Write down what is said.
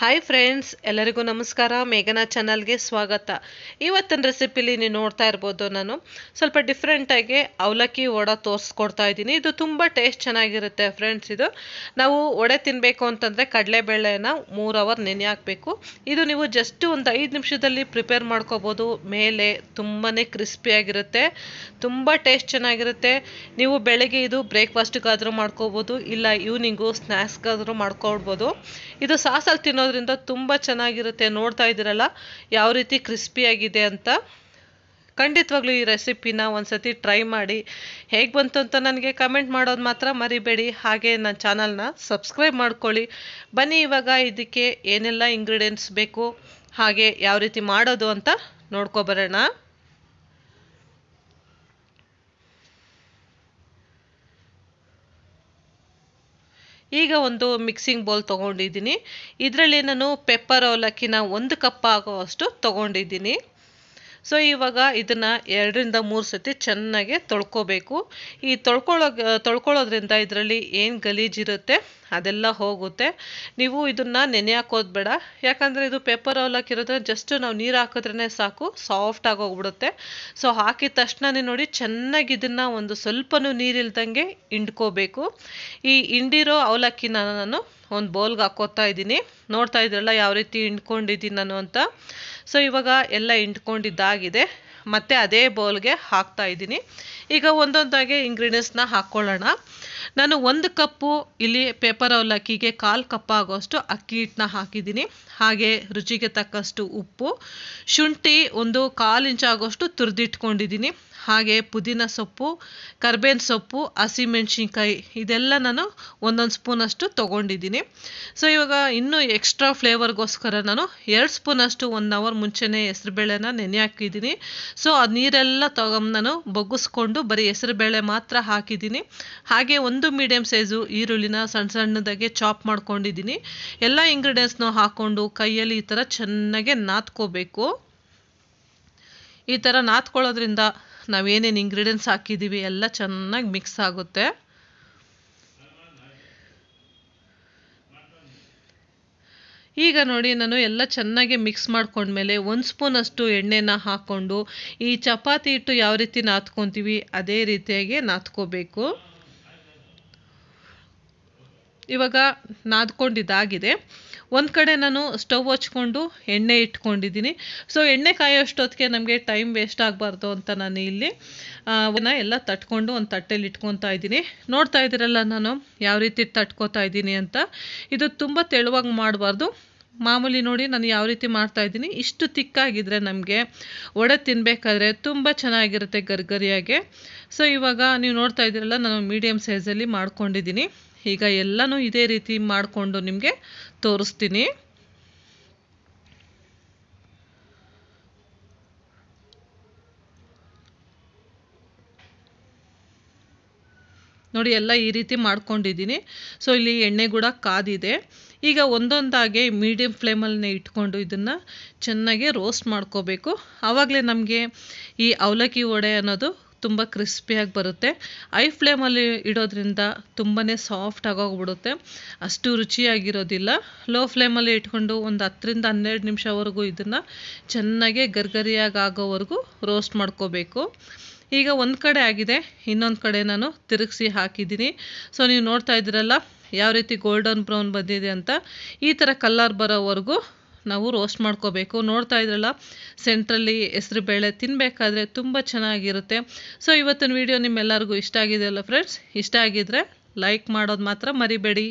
hi friends ಎಲ್ಲರಿಗೂ ನಮಸ್ಕಾರ ಮೇಘನಾ ಚಾನಲ್ಗೆ ಸ್ವಾಗತ ಇವತ್ತಿನ ರೆಸಿಪಿಲಿ ನೀವು ನೋಡ್ತಾ ಇರ್ಬೋದು ನಾನು ಸ್ವಲ್ಪ ಡಿಫ್ರೆಂಟಾಗಿ ಅವಲಕ್ಕಿ ವಡೆ ತೋರಿಸ್ಕೊಡ್ತಾ ಇದ್ದೀನಿ ಇದು ತುಂಬ ಟೇಸ್ಟ್ ಚೆನ್ನಾಗಿರುತ್ತೆ ಫ್ರೆಂಡ್ಸ್ ಇದು ನಾವು ವಡೆ ತಿನ್ನಬೇಕು ಅಂತಂದರೆ ಕಡಲೆಬೇಳೆನ ಮೂರು ಅವರ್ ನೆನೆ ಹಾಕಬೇಕು ಇದು ನೀವು ಜಸ್ಟ್ ಒಂದು ಐದು ನಿಮಿಷದಲ್ಲಿ ಪ್ರಿಪೇರ್ ಮಾಡ್ಕೋಬೋದು ಮೇಲೆ ತುಂಬಾ ಕ್ರಿಸ್ಪಿಯಾಗಿರುತ್ತೆ ತುಂಬ ಟೇಸ್ಟ್ ಚೆನ್ನಾಗಿರುತ್ತೆ ನೀವು ಬೆಳಗ್ಗೆ ಇದು ಬ್ರೇಕ್ಫಾಸ್ಟ್ಗಾದರೂ ಮಾಡ್ಕೋಬೋದು ಇಲ್ಲ ಈವ್ನಿಂಗು ಸ್ನ್ಯಾಕ್ಸ್ಗಾದರೂ ಮಾಡ್ಕೊಡ್ಬೋದು ಇದು ಸಾಸಲ್ಲಿ ತಿನ್ನೋದು ತಿನ್ನೋದ್ರಿಂದ ತುಂಬ ಚೆನ್ನಾಗಿರುತ್ತೆ ನೋಡ್ತಾ ಇದ್ದೀರಲ್ಲ ಯಾವ ರೀತಿ ಕ್ರಿಸ್ಪಿಯಾಗಿದೆ ಅಂತ ಖಂಡಿತವಾಗ್ಲೂ ಈ ರೆಸಿಪಿನ ಒಂದ್ಸತಿ ಟ್ರೈ ಮಾಡಿ ಹೇಗೆ ಬಂತು ಅಂತ ನನಗೆ ಕಮೆಂಟ್ ಮಾಡೋದು ಮಾತ್ರ ಮರಿಬೇಡಿ ಹಾಗೆ ನನ್ನ ಚಾನಲ್ನ ಸಬ್ಸ್ಕ್ರೈಬ್ ಮಾಡ್ಕೊಳ್ಳಿ ಬನ್ನಿ ಇವಾಗ ಇದಕ್ಕೆ ಏನೆಲ್ಲ ಇಂಗ್ರೀಡಿಯೆಂಟ್ಸ್ ಬೇಕು ಹಾಗೆ ಯಾವ ರೀತಿ ಮಾಡೋದು ಅಂತ ನೋಡ್ಕೊಬರೋಣ ಈಗ ಒಂದು ಮಿಕ್ಸಿಂಗ್ ಬೌಲ್ ತೊಗೊಂಡಿದ್ದೀನಿ ಇದರಲ್ಲಿ ನಾನು ಪೆಪ್ಪರ್ ಅವಲಕ್ಕಿನ ಒಂದು ಕಪ್ ಆಗೋ ಅಷ್ಟು ತೊಗೊಂಡಿದ್ದೀನಿ ಸೊ ಇವಾಗ ಇದನ್ನು ಎರಡರಿಂದ ಮೂರು ಸತಿ ಚೆನ್ನಾಗಿ ತೊಳ್ಕೊಬೇಕು ಈ ತೊಳ್ಕೊಳ್ಳೋ ತೊಳ್ಕೊಳ್ಳೋದ್ರಿಂದ ಇದರಲ್ಲಿ ಏನು ಗಲೀಜಿರುತ್ತೆ ಅದೆಲ್ಲ ಹೋಗುತ್ತೆ ನೀವು ಇದನ್ನು ನೆನೆ ಬೇಡ ಯಾಕಂದರೆ ಇದು ಪೇಪರ್ ಅವಲಾಕಿರೋದ್ರೆ ಜಸ್ಟ್ ನಾವು ನೀರು ಹಾಕಿದ್ರೇ ಸಾಕು ಸಾಫ್ಟ್ ಆಗೋಗ್ಬಿಡುತ್ತೆ ಸೊ ಹಾಕಿದ ತಕ್ಷಣನೇ ನೋಡಿ ಚೆನ್ನಾಗಿ ಇದನ್ನು ಒಂದು ಸ್ವಲ್ಪನೂ ನೀರಿಲ್ದಂಗೆ ಹಿಂಡ್ಕೋಬೇಕು ಈ ಹಿಂಡಿರೋ ಅವಲಕ್ಕಿನ ನಾನು ಒಂದು ಬೌಲ್ಗೆ ಹಾಕೋತಾ ಇದ್ದೀನಿ ನೋಡ್ತಾ ಇದ್ರಲ್ಲ ಯಾವ ರೀತಿ ಹಿಂಡ್ಕೊಂಡಿದ್ದೀನಿ ನಾನು ಅಂತ ಸೊ ಇವಾಗ ಎಲ್ಲ ಹಿಂಡ್ಕೊಂಡಿದ್ದಾಗಿದೆ ಮತ್ತು ಅದೇ ಬೌಲ್ಗೆ ಹಾಕ್ತಾ ಇದ್ದೀನಿ ಈಗ ಒಂದೊಂದಾಗೆ ಇಂಗ್ರೀಡಿಯೆಂಟ್ಸ್ನ ಹಾಕ್ಕೊಳ್ಳೋಣ ನಾನು ಒಂದು ಕಪ್ಪು ಇಲ್ಲಿ ಪೇಪರ್ ಅವಲಕ್ಕಿಗೆ ಕಾಲು ಕಪ್ಪಾಗೋಷ್ಟು ಅಕ್ಕಿ ಹಿಟ್ಟನ್ನ ಹಾಕಿದ್ದೀನಿ ಹಾಗೆ ರುಚಿಗೆ ತಕ್ಕಷ್ಟು ಉಪ್ಪು ಶುಂಠಿ ಒಂದು ಕಾಲು ಇಂಚಾಗೋಷ್ಟು ತುರಿದಿಟ್ಕೊಂಡಿದ್ದೀನಿ ಹಾಗೆ ಪುದೀನ ಸೊಪ್ಪು ಕರ್ಬೇನ ಸೊಪ್ಪು ಹಸಿಮೆಣ್ಸಿನ್ಕಾಯಿ ಇದೆಲ್ಲ ನಾನು ಒಂದೊಂದು ಸ್ಪೂನಷ್ಟು ತೊಗೊಂಡಿದ್ದೀನಿ ಸೊ ಇವಾಗ ಇನ್ನೂ ಎಕ್ಸ್ಟ್ರಾ ಫ್ಲೇವರ್ಗೋಸ್ಕರ ನಾನು ಎರಡು ಸ್ಪೂನಷ್ಟು ಒನ್ ಅವರ್ ಮುಂಚೆನೇ ಹೆಸರುಬೇಳೆನ ನೆನೆ ಹಾಕಿದ್ದೀನಿ ಸೊ ಆ ನೀರೆಲ್ಲ ತಗೊಂಡು ನಾನು ಬಗ್ಗಿಸ್ಕೊಂಡು ಬರೀ ಹೆಸರುಬೇಳೆ ಮಾತ್ರ ಹಾಕಿದ್ದೀನಿ ಹಾಗೆ ಒಂದು ಮೀಡಿಯಮ್ ಸೈಜು ಈರುಳ್ಳಿನ ಸಣ್ಣ ಸಣ್ಣದಾಗೆ ಚಾಪ್ ಮಾಡ್ಕೊಂಡಿದ್ದೀನಿ ಎಲ್ಲ ಇಂಗ್ರೀಡಿಯೆಂಟ್ಸ್ನ ಹಾಕ್ಕೊಂಡು ಕೈಯಲ್ಲಿ ಈ ಥರ ಚೆನ್ನಾಗೆ ನಾದ್ಕೋಬೇಕು ಈ ಥರ ನಾದ್ಕೊಳ್ಳೋದ್ರಿಂದ ನಾವೇನೇನು ಇಂಗ್ರೀಡಿಯೆಂಟ್ಸ್ ಹಾಕಿದ್ದೀವಿ ಎಲ್ಲ ಚೆನ್ನಾಗಿ ಮಿಕ್ಸ್ ಆಗುತ್ತೆ ಈಗ ನೋಡಿ ನಾನು ಎಲ್ಲ ಚೆನ್ನಾಗಿ ಮಿಕ್ಸ್ ಮಾಡ್ಕೊಂಡ್ಮೇಲೆ ಒಂದು ಸ್ಪೂನಷ್ಟು ಎಣ್ಣೆನ ಹಾಕ್ಕೊಂಡು ಈ ಚಪಾತಿ ಹಿಟ್ಟು ಯಾವ ರೀತಿ ನಾದ್ಕೊತೀವಿ ಅದೇ ರೀತಿಯಾಗಿ ನಾದ್ಕೋಬೇಕು ಇವಾಗ ನಾದ್ಕೊಂಡಿದ್ದಾಗಿದೆ ಒಂದು ಕಡೆ ನಾನು ಸ್ಟವ್ ಹಚ್ಕೊಂಡು ಎಣ್ಣೆ ಇಟ್ಕೊಂಡಿದ್ದೀನಿ ಸೊ ಎಣ್ಣೆ ಕಾಯೋಷ್ಟೊತ್ತಿಗೆ ನಮಗೆ ಟೈಮ್ ವೇಸ್ಟ್ ಆಗಬಾರ್ದು ಅಂತ ನಾನು ಇಲ್ಲಿ ಅವನ್ನ ಎಲ್ಲ ತಟ್ಕೊಂಡು ಒಂದು ತಟ್ಟೆಲಿ ಇಟ್ಕೊತಾ ಇದ್ದೀನಿ ನೋಡ್ತಾ ಇದ್ದೀರಲ್ಲ ನಾನು ಯಾವ ರೀತಿ ತಟ್ಕೋತಾ ಇದ್ದೀನಿ ಅಂತ ಇದು ತುಂಬ ತೆಳುವಾಗಿ ಮಾಡಬಾರ್ದು ಮಾಮೂಲಿ ನೋಡಿ ನಾನು ಯಾವ ರೀತಿ ಮಾಡ್ತಾ ಇದ್ದೀನಿ ಇಷ್ಟು ತಿಕ್ಕಾಗಿದ್ದರೆ ನಮಗೆ ಒಡೆ ತಿನ್ನಬೇಕಾದ್ರೆ ತುಂಬ ಚೆನ್ನಾಗಿರುತ್ತೆ ಗರ್ಗರಿಯಾಗೆ ಸೊ ಇವಾಗ ನೀವು ನೋಡ್ತಾ ಇದ್ದೀರಲ್ಲ ನಾನು ಮೀಡಿಯಮ್ ಸೈಜಲ್ಲಿ ಮಾಡ್ಕೊಂಡಿದ್ದೀನಿ ಈಗ ಎಲ್ಲನೂ ಇದೇ ರೀತಿ ಮಾಡಿಕೊಂಡು ನಿಮಗೆ ತೋರಿಸ್ತೀನಿ ನೋಡಿ ಎಲ್ಲ ಈ ರೀತಿ ಮಾಡ್ಕೊಂಡಿದ್ದೀನಿ ಸೊ ಇಲ್ಲಿ ಎಣ್ಣೆ ಕೂಡ ಕಾದಿದೆ ಈಗ ಒಂದೊಂದಾಗೆ ಮೀಡಿಯಂ ಫ್ಲೇಮಲ್ಲೇ ಇಟ್ಕೊಂಡು ಇದನ್ನು ಚೆನ್ನಾಗಿ ರೋಸ್ಟ್ ಮಾಡ್ಕೋಬೇಕು ಆವಾಗಲೇ ನಮಗೆ ಈ ಅವಲಕ್ಕಿ ವಡೆ ಅನ್ನೋದು ತುಂಬ ಕ್ರಿಸ್ಪಿಯಾಗಿ ಬರುತ್ತೆ ಐ ಫ್ಲೇಮಲ್ಲಿ ಇಡೋದ್ರಿಂದ ತುಂಬಾ ಸಾಫ್ಟ್ ಆಗೋಗ್ಬಿಡುತ್ತೆ ಅಷ್ಟು ರುಚಿಯಾಗಿರೋದಿಲ್ಲ ಲೋ ಫ್ಲೇಮಲ್ಲಿ ಇಟ್ಕೊಂಡು ಒಂದು ಹತ್ತರಿಂದ ಹನ್ನೆರಡು ನಿಮಿಷವರೆಗೂ ಇದನ್ನು ಚೆನ್ನಾಗೇ ಗರ್ಗರಿಯಾಗಿ ಆಗೋವರೆಗೂ ರೋಸ್ಟ್ ಮಾಡ್ಕೋಬೇಕು ಈಗ ಒಂದು ಕಡೆ ಆಗಿದೆ ಇನ್ನೊಂದು ಕಡೆ ನಾನು ತಿರುಗಿಸಿ ಹಾಕಿದ್ದೀನಿ ಸೊ ನೀವು ನೋಡ್ತಾ ಇದ್ದೀರಲ್ಲ ಯಾವ ರೀತಿ ಗೋಲ್ಡನ್ ಬ್ರೌನ್ ಬಂದಿದೆ ಅಂತ ಈ ಥರ ಕಲ್ಲರ್ ಬರೋವರೆಗೂ ನಾವು ರೋಸ್ಟ್ ಮಾಡ್ಕೋಬೇಕು ನೋಡ್ತಾ ಇದ್ರಲ್ಲ ಸೆಂಟ್ರಲ್ಲಿ ಬೇಳೆ ತಿನ್ನಬೇಕಾದ್ರೆ ತುಂಬ ಚೆನ್ನಾಗಿರುತ್ತೆ ಸೊ ಇವತ್ತಿನ ವಿಡಿಯೋ ನಿಮ್ಮೆಲ್ಲರಿಗೂ ಇಷ್ಟ ಆಗಿದೆಯಲ್ಲ ಫ್ರೆಂಡ್ಸ್ ಇಷ್ಟ ಆಗಿದ್ರೆ ಲೈಕ್ ಮಾಡೋದು ಮಾತ್ರ ಮರಿಬೇಡಿ